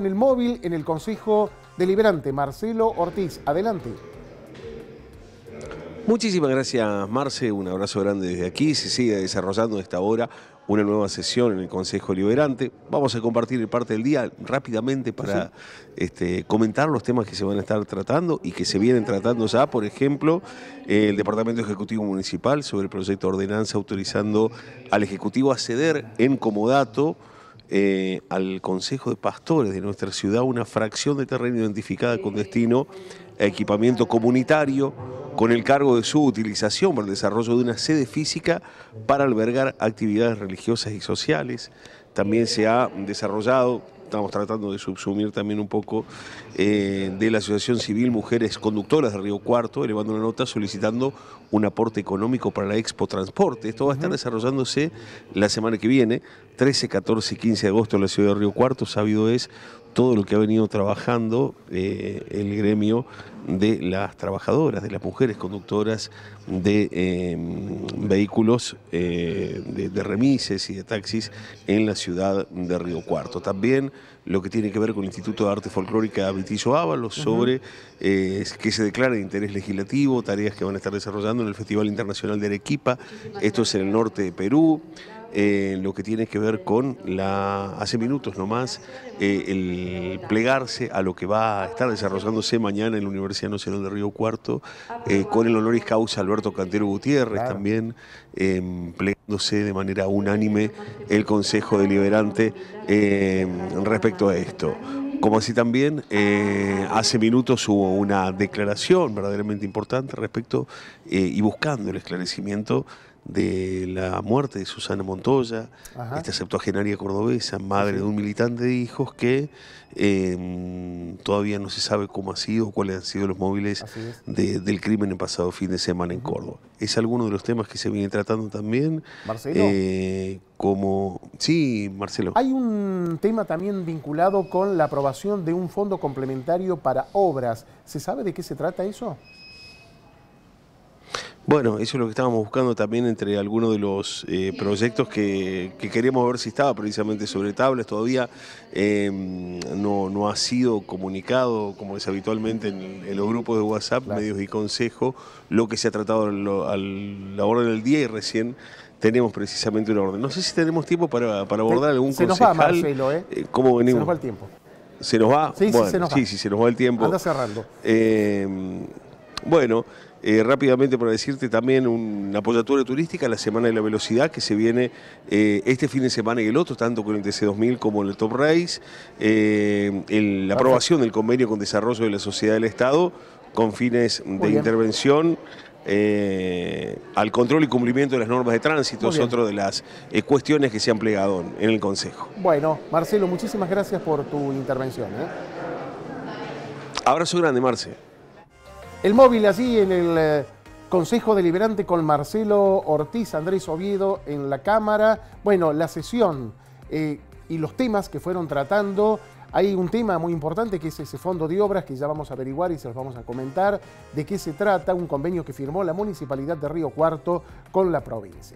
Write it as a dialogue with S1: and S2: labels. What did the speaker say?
S1: En el móvil, en el Consejo Deliberante, Marcelo Ortiz, adelante.
S2: Muchísimas gracias, Marce. Un abrazo grande desde aquí. Se sigue desarrollando esta hora una nueva sesión en el Consejo Deliberante. Vamos a compartir parte del día rápidamente para este, comentar los temas que se van a estar tratando y que se vienen tratando ya. Por ejemplo, el Departamento Ejecutivo Municipal sobre el proyecto de ordenanza autorizando al Ejecutivo a ceder en comodato eh, al Consejo de Pastores de nuestra ciudad una fracción de terreno identificada con destino a equipamiento comunitario con el cargo de su utilización para el desarrollo de una sede física para albergar actividades religiosas y sociales. También se ha desarrollado estamos tratando de subsumir también un poco eh, de la Asociación Civil Mujeres Conductoras de Río Cuarto, elevando una nota solicitando un aporte económico para la Expo Transporte. Esto va a estar desarrollándose la semana que viene, 13, 14 y 15 de agosto en la ciudad de Río Cuarto. sabido es todo lo que ha venido trabajando eh, el gremio de las trabajadoras, de las mujeres conductoras de em, vehículos eh, de, remises y de taxis en la ciudad de Río Cuarto. También lo que tiene que ver con el Instituto de Arte Folclórica Vitillo Ábalos sobre eh, que se declare de interés legislativo, tareas que van a estar desarrollando en el Festival Internacional de Arequipa, esto es en el norte de Perú. Eh, lo que tiene que ver con la, hace minutos nomás, eh, el plegarse a lo que va a estar desarrollándose mañana en la Universidad Nacional de Río Cuarto, eh, con el honoris causa Alberto Cantero Gutiérrez también, em, plegándose de manera unánime el Consejo Deliberante em, respecto a esto. Como así también eh, hace minutos hubo una declaración verdaderamente importante respecto eh, y buscando el esclarecimiento de la muerte de Susana Montoya, esta septuagenaria cordobesa, madre de un militante de hijos que em, todavía no se sabe cómo ha sido, cuáles han sido los móviles del crimen el pasado fin de semana en Córdoba. Es alguno de los temas que se viene tratando también, eh, como Sí, Marcelo. Hay
S1: un tema también vinculado con la aprobación de un fondo complementario para obras. ¿Se sabe de qué se trata eso?
S2: Bueno, eso es lo que estábamos buscando también entre algunos de los eh, proyectos que, queríamos ver si estaba precisamente sobre tablas. Todavía em, no, no, ha sido comunicado, como es habitualmente en, los grupos de WhatsApp, medios y consejo, lo que se ha tratado a la hora del día y recién tenemos precisamente un orden. No sé si tenemos tiempo para, para abordar algún algún se Nos va, Marcelo, venimos? ¿eh? Eh, se nos va el tiempo. ¿Se nos va? Sí, sí, se nos va. Sí, se nos va el tiempo. Anda cerrando. Eh, bueno, rápidamente para decirte también una apoyatura turística, la Semana de la Velocidad que se viene este fin de semana y el otro, tanto con el TC2000 como en el Top Race, la aprobación del convenio con desarrollo de la sociedad del Estado con fines de intervención eh, al control y cumplimiento de las normas de tránsito. Es otra de las eh, cuestiones que se han plegado en, el Consejo.
S1: Bueno, Marcelo, muchísimas gracias por tu intervención. ¿eh?
S2: Abrazo grande, Marce.
S1: El móvil allí en el Consejo Deliberante con Marcelo Ortiz, Andrés Oviedo en la Cámara. Bueno, la sesión y los temas que fueron tratando hay un tema muy importante que es ese fondo de obras que ya vamos a averiguar y se los vamos a comentar de qué se trata, un convenio que firmó la Municipalidad de Río Cuarto con la provincia.